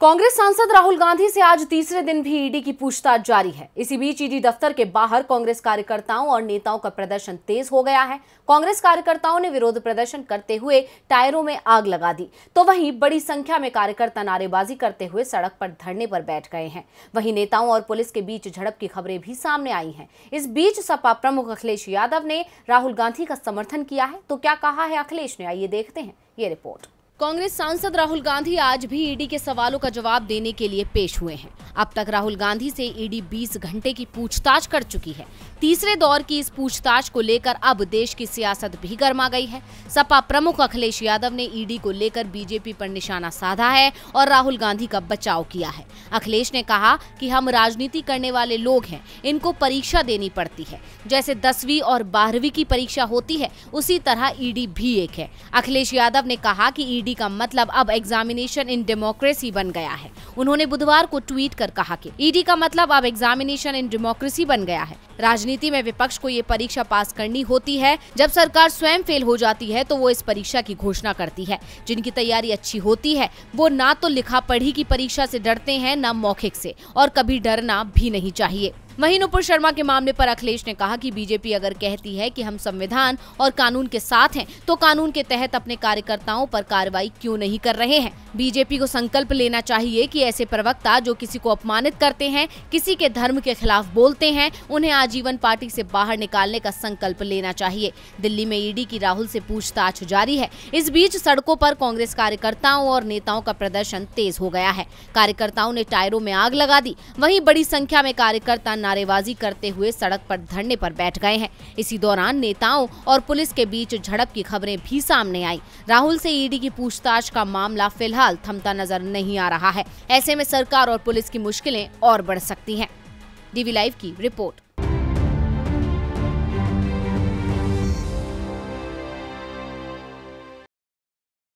कांग्रेस सांसद राहुल गांधी से आज तीसरे दिन भी ईडी की पूछताछ जारी है इसी बीच ईडी दफ्तर के बाहर कांग्रेस कार्यकर्ताओं और नेताओं का प्रदर्शन तेज हो गया है कांग्रेस कार्यकर्ताओं ने विरोध प्रदर्शन करते हुए टायरों में आग लगा दी तो वहीं बड़ी संख्या में कार्यकर्ता नारेबाजी करते हुए सड़क पर धरने पर बैठ गए हैं वहीं नेताओं और पुलिस के बीच झड़प की खबरें भी सामने आई है इस बीच सपा प्रमुख अखिलेश यादव ने राहुल गांधी का समर्थन किया है तो क्या कहा है अखिलेश ने आइए देखते हैं ये रिपोर्ट कांग्रेस सांसद राहुल गांधी आज भी ईडी के सवालों का जवाब देने के लिए पेश हुए हैं अब तक राहुल गांधी से ईडी 20 घंटे की पूछताछ कर चुकी है तीसरे दौर की इस पूछताछ को लेकर अब देश की सियासत भी गर्मा गई है सपा प्रमुख अखिलेश यादव ने ईडी को लेकर बीजेपी पर निशाना साधा है और राहुल गांधी का बचाव किया है अखिलेश ने कहा कि हम राजनीति करने वाले लोग हैं इनको परीक्षा देनी पड़ती है जैसे दसवीं और बारहवीं की परीक्षा होती है उसी तरह ईडी भी एक है अखिलेश यादव ने कहा की ईडी का मतलब अब एग्जामिनेशन इन डेमोक्रेसी बन गया है उन्होंने बुधवार को ट्वीट कर कहा कि ईडी e का मतलब अब एग्जामिनेशन इन डेमोक्रेसी बन गया है राजनीति में विपक्ष को ये परीक्षा पास करनी होती है जब सरकार स्वयं फेल हो जाती है तो वो इस परीक्षा की घोषणा करती है जिनकी तैयारी अच्छी होती है वो ना तो लिखा पढ़ी की परीक्षा से डरते हैं न मौखिक से और कभी डरना भी नहीं चाहिए महीनूपुर शर्मा के मामले पर अखिलेश ने कहा कि बीजेपी अगर कहती है कि हम संविधान और कानून के साथ हैं तो कानून के तहत अपने कार्यकर्ताओं पर कार्रवाई क्यों नहीं कर रहे हैं बीजेपी को संकल्प लेना चाहिए कि ऐसे प्रवक्ता जो किसी को अपमानित करते हैं किसी के धर्म के खिलाफ बोलते हैं उन्हें आजीवन पार्टी से बाहर निकालने का संकल्प लेना चाहिए दिल्ली में ईडी की राहुल से पूछताछ जारी है इस बीच सड़कों पर कांग्रेस कार्यकर्ताओं और नेताओं का प्रदर्शन तेज हो गया है कार्यकर्ताओं ने टायरों में आग लगा दी वही बड़ी संख्या में कार्यकर्ता नारेबाजी करते हुए सड़क पर धरने पर बैठ गए हैं इसी दौरान नेताओं और पुलिस के बीच झड़प की खबरें भी सामने आई राहुल से ईडी की पूछताछ का मामला फिलहाल थमता नजर नहीं आ रहा है ऐसे में सरकार और पुलिस की मुश्किलें और बढ़ सकती है डीवी लाइव की रिपोर्ट